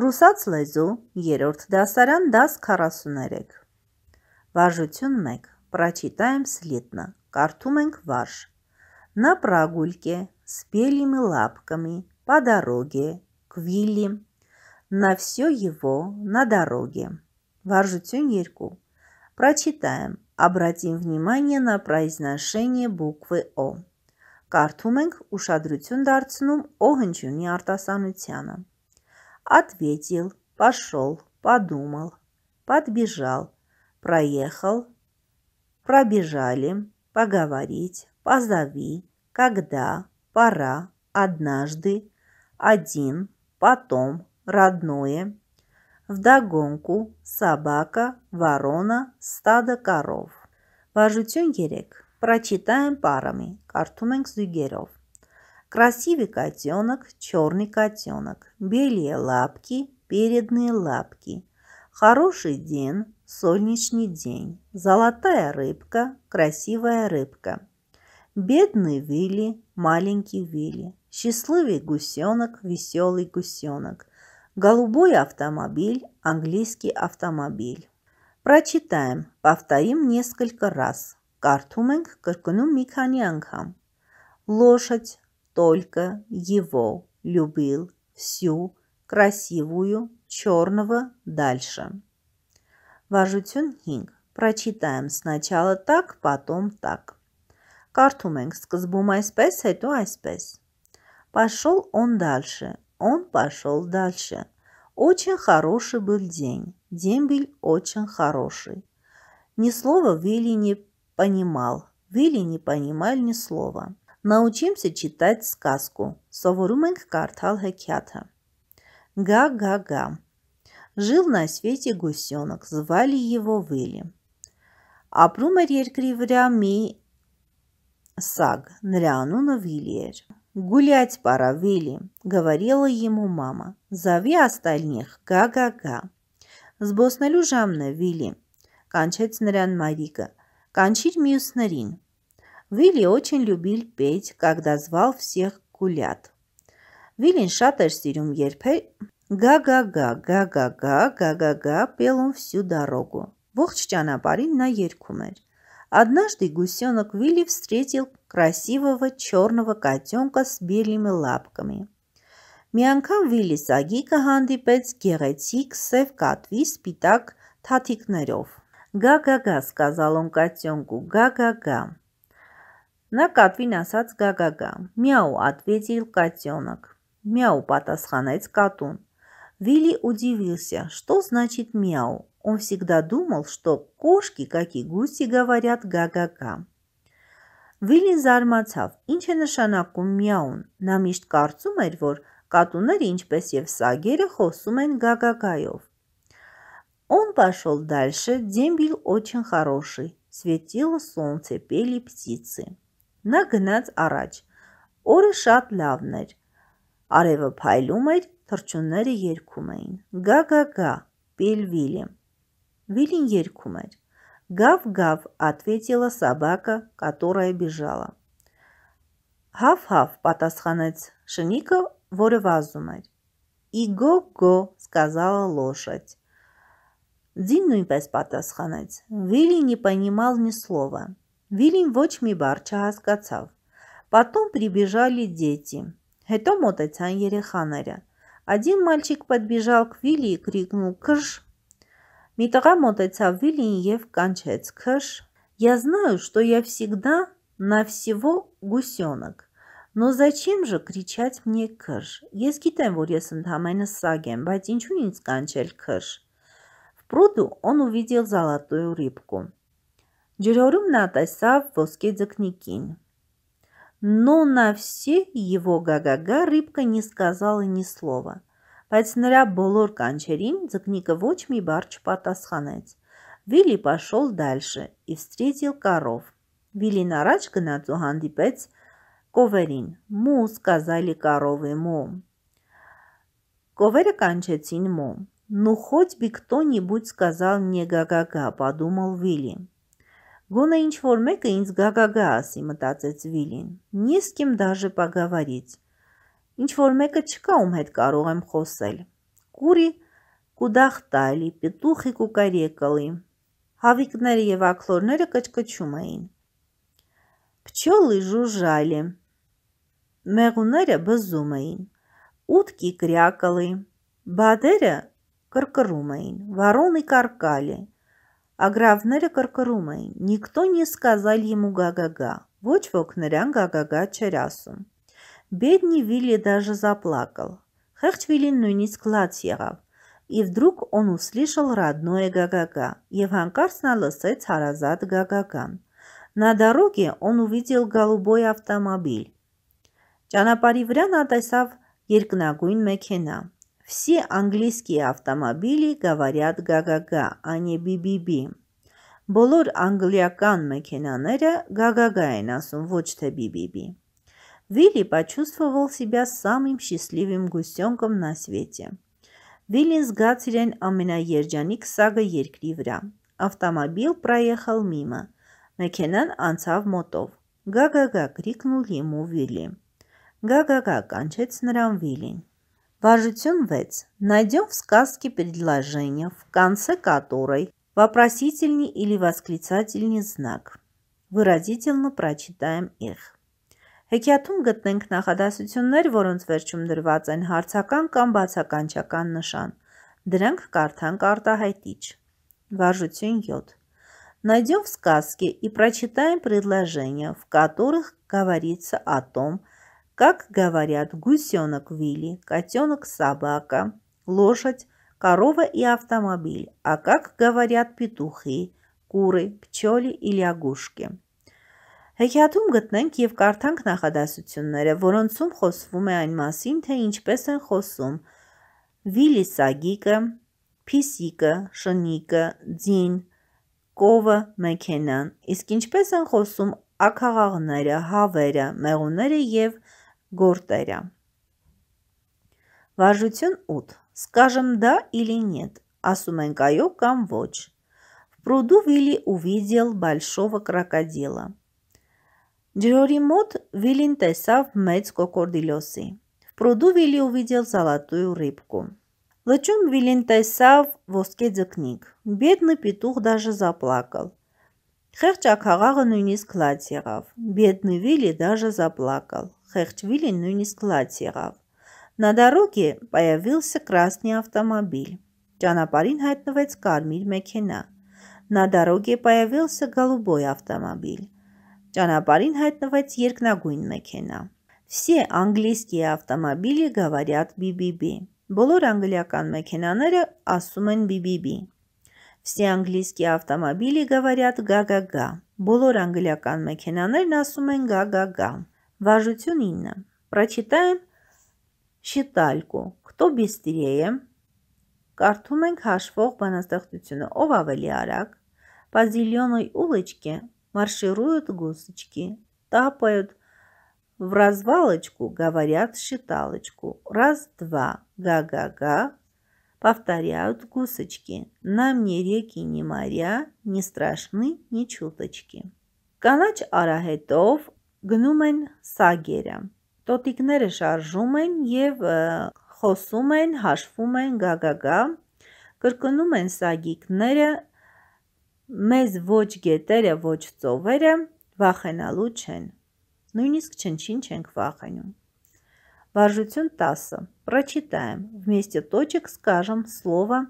Ռուսաց լեզու, երորդ դասարան, դաս 43։ Վարժություն 1։ Прочитаем слитно. Կարդում ենք վարժ։ На прогульке с белыми лапками по дороге к Вилли. На все его на дороге. Варжутюн Ерку. Прочитаем. Обратим внимание на произношение буквы О. Կարդում ենք ուշադրություն դարձնում օ հնչյունի արտասանությանը։ Ответил, пошел, подумал, подбежал, проехал, пробежали, поговорить, позови, когда, пора, однажды, один, потом, родное, вдогонку, собака, ворона, стадо коров. Vajutun Прочитаем парами. Картуненг Зюгеров. Красивый котенок, черный котенок, белые лапки, передние лапки. Хороший день, солнечный день, золотая рыбка, красивая рыбка. Бедный Вилли, маленький Вилли, счастливый гусенок, веселый гусенок, голубой автомобиль, английский автомобиль. Прочитаем, повторим несколько раз. Картуменг кыркыну микани ангам. Лошадь, только его любил всю красивую черного дальше. Важу Թյունհինգ Прочитаем сначала так, потом так. Картуменг ենք սկզբում այսպես, հետո այսպես. Пошел он дальше. Он пошел дальше. Очень хороший был день. День был очень хороший. Ни слова Вилли не понимал. Вилли не понимал ни слова. Научимся читать сказку. Սովորում ենք կարդալ հեքիաթը։ Га-га-га. Жил на свете гусенок, звали его Вели. Ապրում էր երկրի վրա մի սագ, նրա անունը Վիլի էր։ «Гулять пора, Вилли», — говорила ему мама. «Зови остальных, գա-գա-գա»։ «Զբոսնելու ժամն է, Վիլի», կանչեց նրան Մարիկը։ «Կանչիր մյուսներին»։ Վիլի очень любил петь, когда звал всех гулят. Վիլին շատ էր սիրում երբել «Գա-գա-գա, գա-գա-գա, գա-գա-գա» պել он всю дорогу։ Ողջ ճանապարհին նա երգում էր։ Однажды гусенок Вилли встретил красивого черного котенка с белыми лапками. Մի անգամ Վիլի Սագիկը հանդիպեց գեղեցիկ սև կատվի սպիտակ թաթիկներով։ «Գա-գա-գա», сказал он котенку, «гա-гա-гա»։ Նա կատվին ասաց գագագա, միաու ատվեցիլ կատյոնակ, միաու պատասխանեց կատուն։ Վիլի удивился, что значит мяу. Он всегда думал, что кошки, как и гуси, говорят гагага. Վիլին զարմացավ, ինչ է նշանակում միաուն։ Նա միշտ կարծում էր, որ կատուները ինչպես եւ սագերը խոսում են գագագայով։ Он пошел дальше, день был очень хороший, светило солнце, пели птицы. Նա գնաց առաջ։ Օրը շատ լավն էր։ Արևը փայլում էր, թռչունները երգում էին։ Գա-գա-գա, пел Вильям։ Вильям երգում էր։ Гав-гав, ответила собака, которая бежала։ Հավ-հավ, պատասխանեց շնիկը, որը վազում էր։ Իգո-գո, сказала лошадь։ Ձին նույնպես պատասխանեց։ Վիլի не понимал ни слова։ Վիլին ոչ մի բառ չհասկացավ։ Потом прибежали дети. Հետո մոտեցան երեխաները։ Один мальчик подбежал к Вилли и крикнул «Кыш!». Մի տղա մոտեցավ Վիլին եւ կանչեց «Кыш!». Я знаю, что я всегда на всего гусёнок. Но зачем же кричать мне «Кыш!»? Ես գիտեմ, որ ես ընդհանրապես սագ եմ, բայց ինչու ինձ կանչել «Кыш!»։ В пруду он увидел золотую рыбку. Ջրորում նա տեսավ ոսկե ձկնիկին։ Но на все его гагага рыбка не сказала ни слова, բայց նրա բոլոր կանչերին ձկնիկը ոչ մի բառ չպատասխանեց։ Վիլի пошел дальше и встретил коров։ Վիլին առաջ գնաց ու հանդիպեց կովերին։ Մու сказали коровы му։ Կովերը կանչեցին մու։ Ну хоть бы кто-нибудь сказал мне гагага, подумал Вилли. Гона ինչ-որ մեկը ինձ գագագա ասի, մտածեց Վիլին։ Նիսկիմ դաժե պագավարից։ Ինչ-որ մեկը չկա, ում հետ կարող եմ խոսել։ Կուրի կուդախտալի, պիտուխի կուկարեկալի։ Հավիկները եւ ակլորները կճկճում էին։ Փչոլի ժուժալի։ Մեղուները բզում էին։ Ուտքի կրյակալի։ Բադերը կրկռում էին։ Վարոնի կարկալի։ Ագրավները կրկրում էին. «Նիկտո не сказал ему гагага»։ Ոչ ոք նրան գագագա չէր ասում։ Бедный Вилли даже заплакал. Խեղճ Վիլին նույնիսկ լաց եղավ։ И вдруг он услышал родное гагага, եւ հանկարծ նա լսեց հարազատ գագագան։ На дороге он увидел голубой автомобиль։ Ճանապարհի վրա նա տեսավ երկնագույն մեքենա։ Все английские автомобили говорят «гагага», а не «бибиби»։ Բոլոր անգլիական մեքենաները «гагага» են ասում, ոչ թե «бибиби»։ Вилли почувствовал себя самым счастливым гусенком на свете։ Виллин զգաց իրեն ամենաերջանիկ սագը երկրի վրա։ Ավտոմոբիլ проехал мимо։ Մեքենան անցավ մոտով։ «Гагага» крикнул ему Вилли։ «Гагага» կանչեց նրան Վիլին։ Важություն 6. Найдем в сказке предложение в конце которой вопросительный или восклицательный знак. Выразительно прочитаем их. Հեքիաթում գտնենք նախադասություններ, որոնց վերջում դրված են հարցական կամ բացականչական նշան։ Դրանք կարդանք արտահայտիչ։ Վարժություն 7։ Найдем в сказке и прочитаем предложения, в которых говорится о том, Как говорят, гусенок Вилли, котенок собака, лошадь, корова и автомобиль, а как говорят петухи, կուրը, փչոլի իլյագուշկի։ Հեքիաթում գտնենք եւ կարդանք նախադասությունները, որոնցում խոսվում է այն մասին, թե ինչպես են խոսում վիլի սագիկը, փիսիկը, շնիկը, ձին, կովը, մեքենան, իսկ ինչպես են խոսում ակաղաղները, հավերը, մեղուները եւ գործերը։ Վարժություն 8. Скажем да или нет, ասում ենք այո В пруду Вилли увидел большого крокодила։ Ջրորի մոտ Վիլին տեսավ մեծ կոկորդիլոսի։ В пруду Вилли увидел золотую рыбку։ Лычум Вилин тесав ոսկե ձկնիկ։ Бедный петух даже заплакал։ Խեղճ ակաղաղը նույնիսկ լաց Бедный Вилли даже заплакал։ Խեղճվիլին նույնիսկ լաց եղավ։ На дороге появился красный автомобиль։ Ճանապարհին հայտնվեց կարմիր մեքենա։ На дороге появился голубой автомобиль։ Ճանապարհին հայտնվեց երկնագույն մեքենա։ Все английские автомобили говорят BBB։ Բոլոր անգլիական մեքենաները ասում են BBB։ Все английские автомобили говорят «га-га-га». Բոլոր անգլիական մեքենաներն ասում են «га-га-га»։ Вожутюнина. Прочитаем շիտալկու кто быстрее Կարդում ենք հաշվող բանաստեղծությունը, ով ավելի արագ, по зеленой улочке маршируют гусочки, тапают в развалочку, говорят считалочку. Раз-два, га-га-га, повторяют гусочки. Нам ни реки, ни моря не страшны ни чуточки. Կանաչ արահետով գնում են սագերը։ Տոտիկները շարժում են եւ խոսում են, հաշվում են գագագա, կրկնում են սագիկները, մեզ ոչ գետերը, ոչ ծովերը վախենալու չեն։ Նույնիսկ չնչին չենք վախենում։ Վարժություն 10. Прочитаем. Вместе точек скажем слово,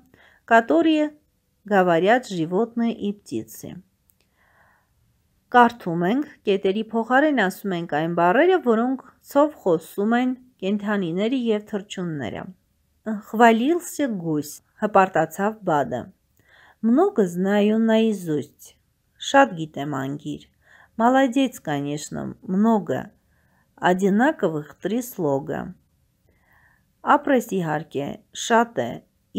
которое говорят животные и птицы. Կարդում ենք, կետերի փոխարեն ասում ենք այն բառերը, որոնք ցով խոսում են կենթանիները եւ թրջունները։ Хвалился гусь, հպարտացավ բադը։ Много знаю наизусть։ Շատ գիտեմ անգիր։ Молодец, конечно, много одинаковых три слога։ Ապրես իհարկե, շատ է,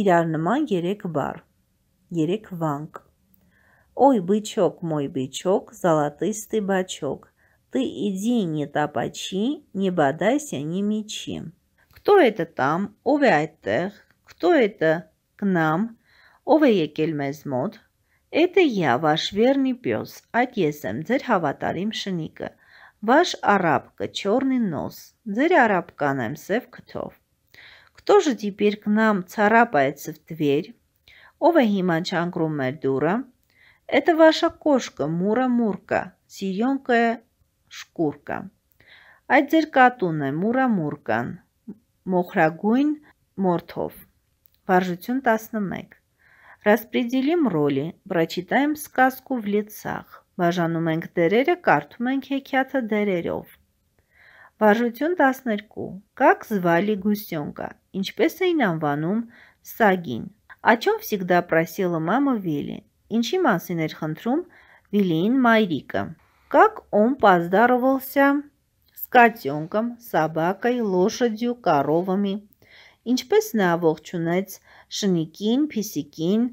իրար նման 3 բառ։ 3 վանք։ Ой, бычок мой, бычок, золотистый бачок, ты иди не топачи, не бодайся, не мечи. Кто это там? Ове айтех. Кто это к нам? Ове екельмезмот. Это я, ваш верный пес, отъездом дзер хаватарим шиника. Ваш арабка, черный нос, дзер арабка нам сев ктов. Кто же теперь к нам царапается в дверь? Ове химан чангрум дура. Это ваша кошка Мура-Мурка, сиенкая шкурка. Այդ ձեր կատունն է Մուրամուրկան, Մոխրագույն Մորթով։ Վարժություն 11։ Распределим роли, прочитаем сказку в лицах։ Բաժանում ենք դերերը, կարդում ենք հեքիաթը դերերով։ Վարժություն 12. Как звали гусёнка? Ինչպես էին անվանում Սագին։ О чем всегда просила мама Вели? Ինչի մասին էր խնդրում Վիլիին Մայրիկը։ Как он поздоровался с котенком, собакой, лошадью, коровами. Ինչպես նա ողջունեց շնիկին, փիսիկին,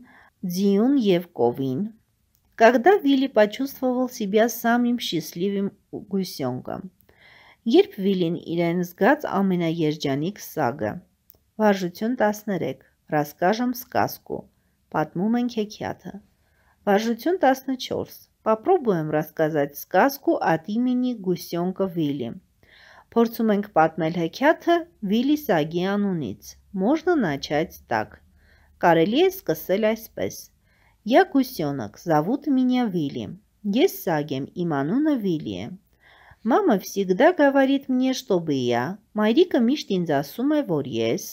ձիուն եւ կովին։ Когда Вилли почувствовал себя самым счастливым гусёнком։ Երբ Վիլին իրեն զգաց ամենաերջանիկ սագը։ Վարժություն 13։ Расскажем сказку։ Պատմում ենք հեքիաթը։ Важություն 14. Попробуем рассказать сказку от имени Гусёнка Վիլի։ Փորձում ենք պատմել հեքիաթը Վիլի Սագի անունից։ Можно начать так. Կարելի է սկսել այսպես. Я гусёнок, зовут меня Вилли. Есть Сагем, и Мануна Вилли. Մամա всегда говорит мне, чтобы я, Մայրիկը միշտ ինձ ասում է, որ ես